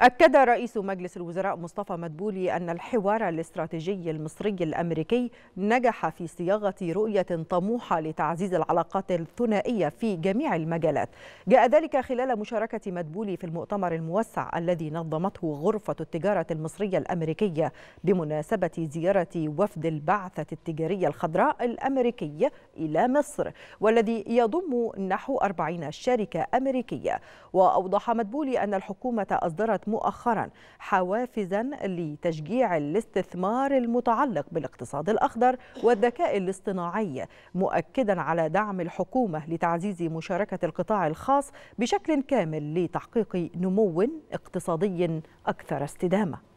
أكد رئيس مجلس الوزراء مصطفى مدبولي أن الحوار الاستراتيجي المصري الأمريكي نجح في صياغة رؤية طموحة لتعزيز العلاقات الثنائية في جميع المجالات جاء ذلك خلال مشاركة مدبولي في المؤتمر الموسع الذي نظمته غرفة التجارة المصرية الأمريكية بمناسبة زيارة وفد البعثة التجارية الخضراء الأمريكية إلى مصر والذي يضم نحو 40 شركة أمريكية وأوضح مدبولي أن الحكومة أصدرت وضعت مؤخرا حوافزا لتشجيع الاستثمار المتعلق بالاقتصاد الأخضر والذكاء الاصطناعي مؤكدا على دعم الحكومة لتعزيز مشاركة القطاع الخاص بشكل كامل لتحقيق نمو اقتصادي أكثر استدامة